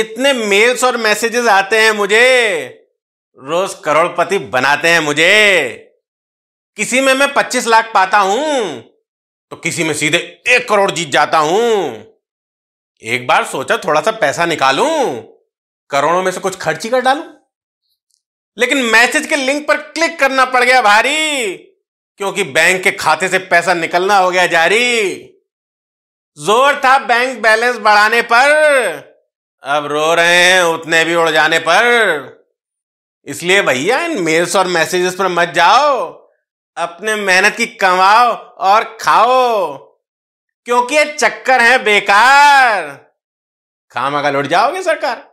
कितने मेल्स और मैसेजेस आते हैं मुझे रोज करोड़पति बनाते हैं मुझे किसी में मैं पच्चीस लाख पाता हूं तो किसी में सीधे एक करोड़ जीत जाता हूं एक बार सोचा थोड़ा सा पैसा निकालू करोड़ों में से कुछ खर्च ही कर डालू लेकिन मैसेज के लिंक पर क्लिक करना पड़ गया भारी क्योंकि बैंक के खाते से पैसा निकलना हो गया जारी जोर था बैंक बैलेंस बढ़ाने पर अब रो रहे हैं उतने भी उड़ जाने पर इसलिए भैया इन मेल्स और मैसेजेस पर मत जाओ अपने मेहनत की कमाओ और खाओ क्योंकि ये चक्कर है बेकार खामा का लुट जाओगे सरकार